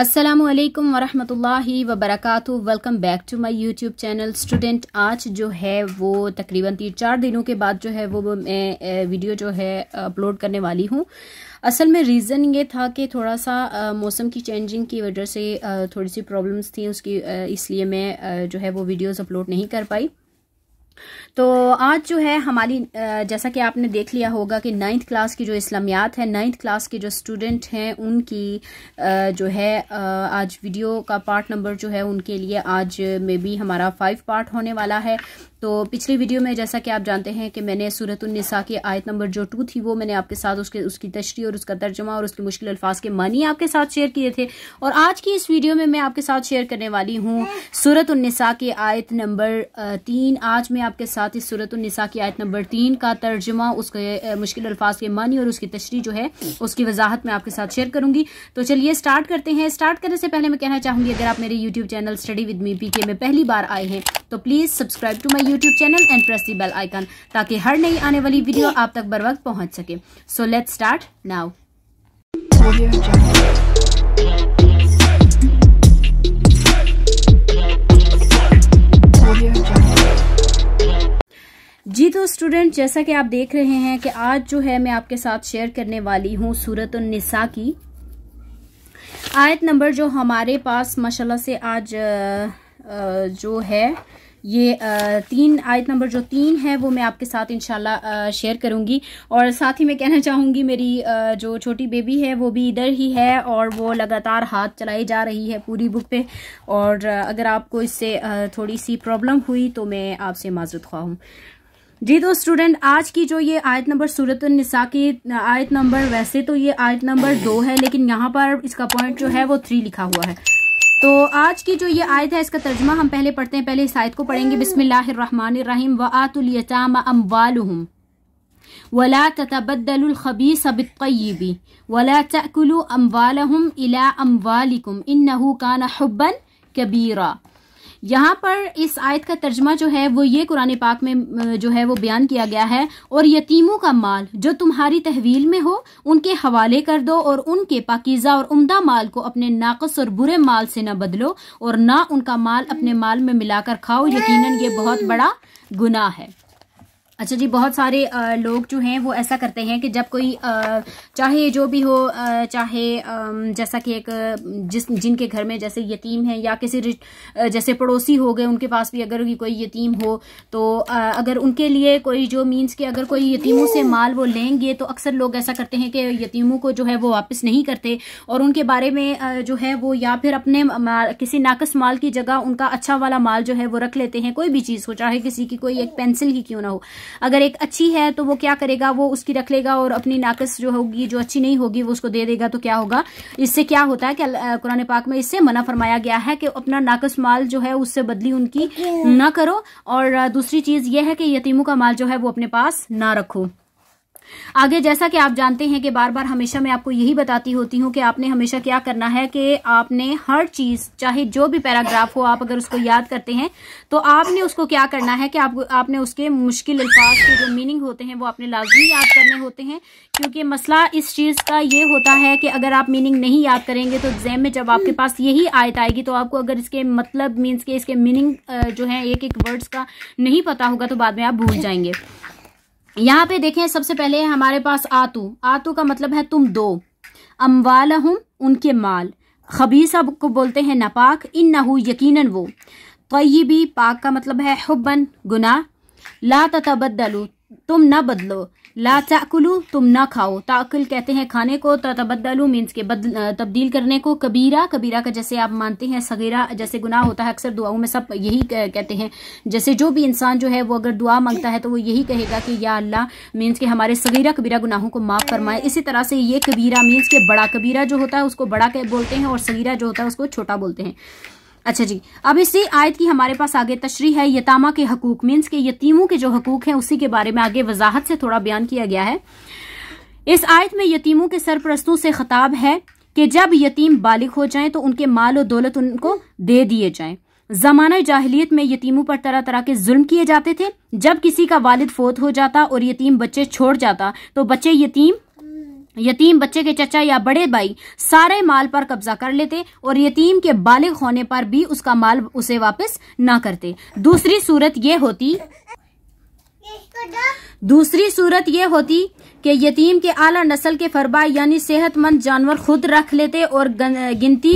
असलकम वरहमतुल्लाहि वबरकू welcome back to my YouTube channel student आज जो है वो तकरीबन तीन चार दिनों के बाद जो है वो मैं वीडियो जो है अपलोड करने वाली हूँ असल में रीज़न ये था कि थोड़ा सा मौसम की चेंजिंग की वजह से थोड़ी सी प्रॉब्लम्स थी उसकी इसलिए मैं जो है वो वीडियोस अपलोड नहीं कर पाई तो आज जो है हमारी जैसा कि आपने देख लिया होगा कि नाइन्थ क्लास की जो इस्लामियात है नाइन्थ क्लास के जो स्टूडेंट हैं उनकी जो है आज वीडियो का पार्ट नंबर जो है उनके लिए आज मे बी हमारा फाइव पार्ट होने वाला है तो पिछली वीडियो में जैसा कि आप जानते हैं कि मैंने सूरत उन्निसा की आयत नंबर जो टू थी वो मैंने आपके साथ उसके उसकी तशरी और उसका तर्जमा और उसके मुश्किल अल्फाज के मानी आपके साथ शेयर किए थे और आज की इस वीडियो में मैं आपके साथ शेयर करने वाली हूँ हम्म। सूरत उन्निसा की आयत नंबर तीन आज मैं में आपके साथ इस सूरत की आयत नंबर तीन का तर्जमा उसके मुश्किल अल्फाज के मानी और उसकी तशरी जो है उसकी वजाहत मैं आपके साथ शेयर करूंगी तो चलिए स्टार्ट करते हैं स्टार्ट करने से पहले मैं कहना चाहूंगी अगर आप मेरे YouTube channel study with me P K में पहली बार आए हैं तो please subscribe to my YouTube channel and press the bell icon ताकि हर नई आने वाली वीडियो आप तक बर वक्त पहुंच सके सो लेट स्टार्ट नाउ जी तो स्टूडेंट जैसा कि आप देख रहे हैं कि आज जो है मैं आपके साथ शेयर करने वाली हूँ सूरत निसा की आयत नंबर जो हमारे पास माशाल्लाह से आज जो है ये तीन आयत नंबर जो तीन है वो मैं आपके साथ इनशाला शेयर करूंगी और साथ ही मैं कहना चाहूंगी मेरी जो छोटी बेबी है वो भी इधर ही है और वो लगातार हाथ चलाई जा रही है पूरी बुक पे और अगर आपको इससे थोड़ी सी प्रॉब्लम हुई तो मैं आपसे माजुत ख्वा हूँ जी तो स्टूडेंट आज की जो ये आयत नंबर सूरत निसा की आयत नंबर वैसे तो ये आयत नंबर दो है लेकिन यहाँ पर इसका पॉइंट जो है वो थ्री लिखा हुआ है तो आज की जो ये आयत है इसका तर्जमा हम पहले पढ़ते हैं पहले इस आयत को पढ़ेंगे बिसमीम व आतुलताम अम्बालहम वला तबदलखबी सबीबी वला तकुलु अम्बालहम इला अम्बालिकुम इन नहू काना हब्बन यहाँ पर इस आयत का तर्जमा जो है वो ये कुरान पाक में जो है वो बयान किया गया है और यतीमों का माल जो तुम्हारी तहवील में हो उनके हवाले कर दो और उनके पाकिज़ा और उमदा माल को अपने नाकस और बुरे माल से न बदलो और ना उनका माल अपने माल में मिलाकर खाओ यकीन ये बहुत बड़ा गुना है अच्छा जी बहुत सारे लोग जो हैं वो ऐसा करते हैं कि जब कोई चाहे जो भी हो चाहे जैसा कि एक जिस जिनके घर में जैसे यतीम है या किसी जैसे पड़ोसी हो गए उनके पास भी अगर कोई यतीम हो तो अगर उनके लिए कोई जो मीन्स कि अगर कोई यतीमों से माल वो लेंगे तो अक्सर लोग ऐसा करते हैं कि यतीमों को जो है वो वापस नहीं करते और उनके बारे में जो है वो या फिर अपने किसी नाकस माल की जगह उनका अच्छा वाला माल जो है वो रख लेते हैं कोई भी चीज़ हो चाहे किसी की कोई एक पेंसिल ही क्यों ना हो अगर एक अच्छी है तो वो क्या करेगा वो उसकी रख लेगा और अपनी नाकस जो होगी जो अच्छी नहीं होगी वो उसको दे देगा तो क्या होगा इससे क्या होता है कि कुरान पाक में इससे मना फरमाया गया है कि अपना नाकस माल जो है उससे बदली उनकी ना करो और दूसरी चीज़ यह है कि यतीमों का माल जो है वो अपने पास ना रखो आगे जैसा कि आप जानते हैं कि बार बार हमेशा मैं आपको यही बताती होती हूं कि आपने हमेशा क्या करना है कि आपने हर चीज चाहे जो भी पैराग्राफ हो आप अगर उसको याद करते हैं तो आपने उसको क्या करना है कि आप आपने उसके मुश्किल अल्फाज के जो मीनिंग होते हैं वो आपने लाजमी याद करने होते हैं क्योंकि मसला इस चीज़ का ये होता है कि अगर आप मीनिंग नहीं याद करेंगे तो एग्जाम में जब आपके पास यही आयत आएगी तो आपको अगर इसके मतलब मीन्स के इसके मीनिंग जो है एक एक वर्ड्स का नहीं पता होगा तो बाद में आप भूल जाएंगे यहाँ पे देखें सबसे पहले हमारे पास आतू आतू का मतलब है तुम दो अम्बाल हूँ उनके माल खबीसा को बोलते हैं नापाक इन हो यकीन वो भी पाक का मतलब है हुबन गुना ला तबदलू तुम ना बदलो ला ताकुलू तुम ना खाओ ताकुल कहते हैं खाने को तबदलू मीन्स के बदल तब्दील करने को कबीरा कबीरा का जैसे आप मानते हैं सगीरा जैसे गुनाह होता है अक्सर दुआओं में सब यही कहते हैं जैसे जो भी इंसान जो है वो अगर दुआ मांगता है तो वो यही कहेगा कि या अल्लाह मीन्स के हमारे सगीरा कबीरा गुनाहों को माफ़ फरमाए इसी तरह से ये कबीरा मीन्स के बड़ा कबीरा जो होता है उसको बड़ा बोलते हैं और सगीरा जो होता है उसको छोटा बोलते हैं अच्छा जी अब इसी आयत की हमारे पास आगे तशरी है यतामा के हकूक मीन्स के यतीमों के जो हकूक हैं उसी के बारे में आगे वजाहत से थोड़ा बयान किया गया है इस आयत में यतीमों के सरपरस्तों से खताब है कि जब यतीम बालिग हो जाएं तो उनके माल और दौलत उनको दे दिए जाएं जमाना जाहलीत में यतीमों पर तरह तरह के जुल्म किए जाते थे जब किसी का वालिद फोत हो जाता और यतीम बच्चे छोड़ जाता तो बच्चे यतीम यतीम बच्चे के चचा या बड़े भाई सारे माल पर कब्जा कर लेते और यतीम के बालिग होने पर भी उसका माल उसे वापस ना करते दूसरी सूरत यह होती दूसरी सूरत यह होती कि यतीम के आला नस्ल के फरबा यानी सेहतमंद जानवर खुद रख लेते और गिनती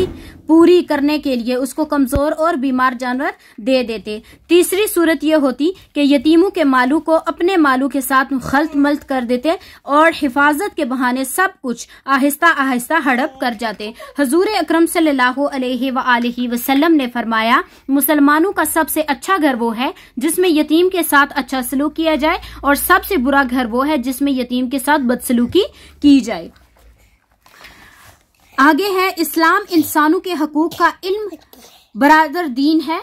पूरी करने के लिए उसको कमजोर और बीमार जानवर दे देते तीसरी सूरत यह होती कि यतीमों के मालू को अपने मालू के साथ खलत मलत कर देते और हिफाजत के बहाने सब कुछ आहिस्ता आहिस्ता हड़प कर जाते हजूर अक्रम वसल्लम ने फरमाया मुसलमानों का सबसे अच्छा घर वो है जिसमें यतीम के साथ अच्छा सलूक किया जाए और सबसे बुरा घर वो है जिसमें यतीम के साथ बदसलूकी की जाए आगे है इस्लाम इंसानों के हकूक का इल्म बरादर दीन है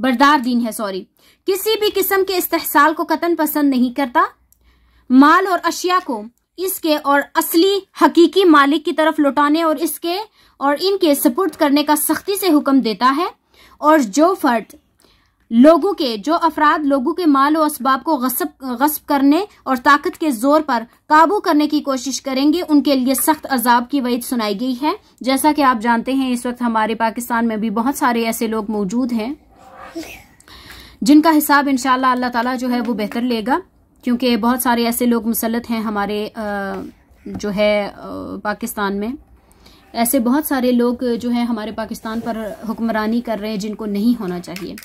बरदार दीन है सॉरी किसी भी किस्म के इस्तेसाल को कतन पसंद नहीं करता माल और अशिया को इसके और असली हकीकी मालिक की तरफ लौटाने और इसके और इनके सपुर्द करने का सख्ती से हुक्म देता है और जो फर्द लोगों के जो अफराद लोगों के माल और इसबाब को गसब गसब करने और ताकत के जोर पर काबू करने की कोशिश करेंगे उनके लिए सख्त अजाब की वईद सुनाई गई है जैसा कि आप जानते हैं इस वक्त हमारे पाकिस्तान में भी बहुत सारे ऐसे लोग मौजूद हैं जिनका हिसाब इन अल्लाह ताला जो है वो बेहतर लेगा क्योंकि बहुत सारे ऐसे लोग मुसलत हैं हमारे जो है पाकिस्तान में ऐसे बहुत सारे लोग जो है हमारे पाकिस्तान पर हुक्मरानी कर रहे हैं जिनको नहीं होना चाहिए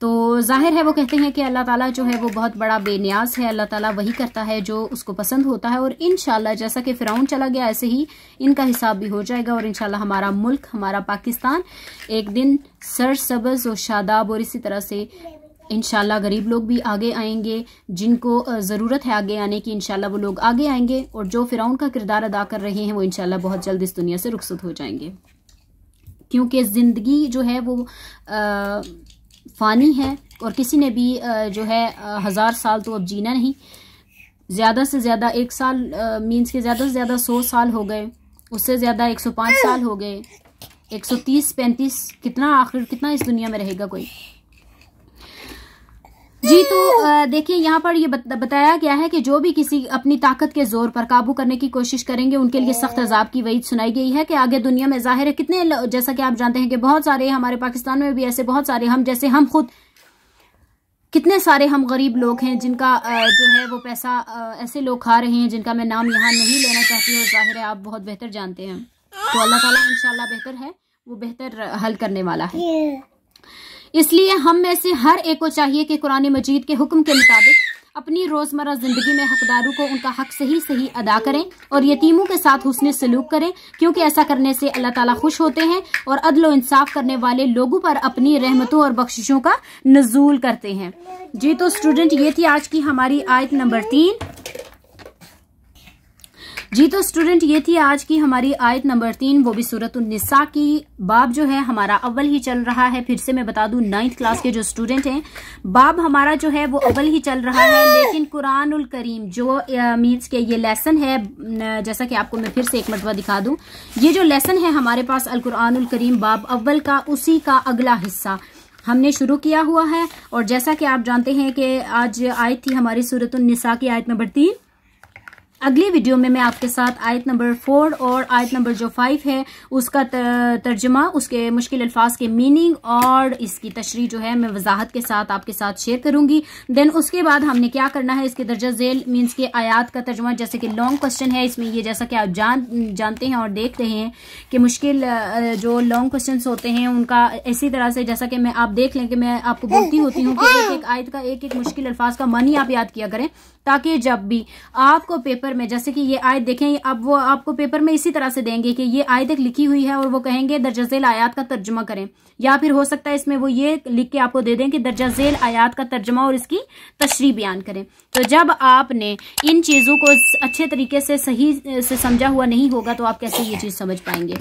तो जाहिर है वो कहते हैं कि अल्लाह ताला जो है वो बहुत बड़ा बेनियाज है अल्लाह ताला वही करता है जो उसको पसंद होता है और इन जैसा कि फिराउन चला गया ऐसे ही इनका हिसाब भी हो जाएगा और इन हमारा मुल्क हमारा पाकिस्तान एक दिन सबज और शादाब और इसी तरह से इनशाला गरीब लोग भी आगे आएंगे जिनको ज़रूरत है आगे आने की इनशाला वो लोग आगे आएंगे और जो फिराउन का किरदार अदा कर रहे हैं वो इनशाला बहुत जल्द इस दुनिया से रुखसत हो जाएंगे क्योंकि ज़िंदगी जो है वो आ, फ़ानी है और किसी ने भी जो है हज़ार साल तो अब जीना नहीं ज़्यादा से ज़्यादा एक साल मीन्स के ज़्यादा से ज़्यादा सौ साल हो गए उससे ज़्यादा एक सौ पाँच साल हो गए एक सौ तीस पैंतीस कितना आखिर कितना इस दुनिया में रहेगा कोई जी तो देखिए यहाँ पर ये बताया गया है कि जो भी किसी अपनी ताकत के जोर पर काबू करने की कोशिश करेंगे उनके लिए सख्त अजाब की वही सुनाई गई है कि आगे दुनिया में जाहिर है कितने जैसा कि आप जानते हैं कि बहुत सारे हमारे पाकिस्तान में भी ऐसे बहुत सारे हम जैसे हम खुद कितने सारे हम गरीब लोग हैं जिनका जो है वो पैसा ऐसे लोग खा रहे हैं जिनका मैं नाम यहाँ नहीं लेना चाहती हूँ जाहिर है आप बहुत बेहतर जानते हैं तो अल्लाह ताला इंशाल्लाह बेहतर है वो बेहतर हल करने वाला है इसलिए हम में से हर एक को चाहिए कि कुरान मजीद के हुक्म के मुताबिक अपनी रोज़मर्रा ज़िंदगी में हकदारों को उनका हक सही सही अदा करें और यतीमों के साथ हुसने सलूक करें क्योंकि ऐसा करने से अल्लाह ताला खुश होते हैं और अदल इंसाफ करने वाले लोगों पर अपनी रहमतों और बख्शिशों का नजूल करते हैं जी तो स्टूडेंट ये थी आज की हमारी आयत नंबर तीन जी तो स्टूडेंट ये थी आज की हमारी आयत नंबर तीन वो भी सूरत निसा की बाब जो है हमारा अव्वल ही चल रहा है फिर से मैं बता दू नाइन्थ क्लास के जो स्टूडेंट हैं बाब हमारा जो है वो अव्वल ही चल रहा है लेकिन कुरान करीम जो मीन्स के ये लेसन है जैसा कि आपको मैं फिर से एक मरतबा दिखा दूँ ये जो लेसन है हमारे पास अल कुरानल करीम बाब अव्वल का उसी का अगला हिस्सा हमने शुरू किया हुआ है और जैसा कि आप जानते हैं कि आज आयत थी हमारी सूरत निसा की आयत नंबर तीन अगली वीडियो में मैं आपके साथ आयत नंबर फोर और आयत नंबर जो फाइव है उसका तर्जमा उसके मुश्किल अल्फाज के मीनिंग और इसकी तशरी जो है मैं वजाहत के साथ आपके साथ शेयर करूंगी देन उसके बाद हमने क्या करना है इसके दर्जा झेल मीन्स के आयात का तर्जमा जैसे कि लॉन्ग क्वेश्चन है इसमें ये जैसा कि आप जान जानते हैं और देख रहे हैं कि मुश्किल जो लॉन्ग क्वेश्चन होते हैं उनका इसी तरह से जैसा कि मैं आप देख लें कि मैं आपको बोलती होती हूँ कि एक एक आयत का एक एक मुश्किल अल्फाज का मन ही आप याद किया करें ताकि जब भी आपको पेपर पेपर में जैसे कि ये आयत देखें अब वो आपको पेपर में इसी तरह से देंगे कि ये आयत लिखी हुई है और वो कहेंगे दर्जा झेल आयात का तर्जमा करें या फिर हो सकता है इसमें वो ये लिख के आपको दे दें कि दर्जा झेल आयात का तर्जमा और इसकी तशरी बयान करें तो जब आपने इन चीज़ों को अच्छे तरीके से सही से समझा हुआ नहीं होगा तो आप कैसे ये चीज़ समझ पाएंगे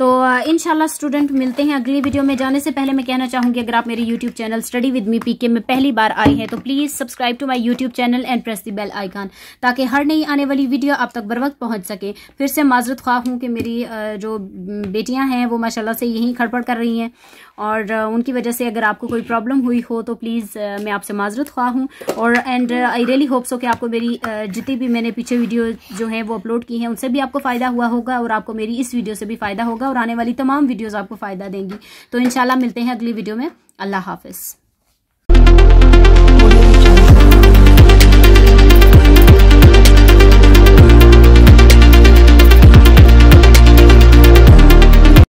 तो इनशाला स्टूडेंट मिलते हैं अगली वीडियो में जाने से पहले मैं कहना चाहूँगी अगर आप मेरे YouTube channel study with me PK में पहली बार आए हैं तो please subscribe to my YouTube channel and press the bell icon ताकि हर नई आने वाली वीडियो आप तक बर वक्त पहुंच सके फिर से माजरत ख्वाह हूं कि मेरी जो बेटियाँ हैं वो माशाला से यहीं खड़पड़ कर रही हैं और उनकी वजह से अगर आपको कोई प्रॉब्लम हुई हो तो प्लीज़ मैं आपसे माजरत ख्वा हूँ और and I really hope so कि आपको मेरी जितनी भी मैंने पीछे वीडियो जो है वो अपलोड की हैं उनसे भी आपको फ़ायदा हुआ होगा और आपको मेरी इस वीडियो से भी फ़ायदा होगा और आने वाली तमाम वीडियोज़ आपको फ़ायदा देंगी तो इन मिलते हैं अगली वीडियो में अल्लाह हाफिज़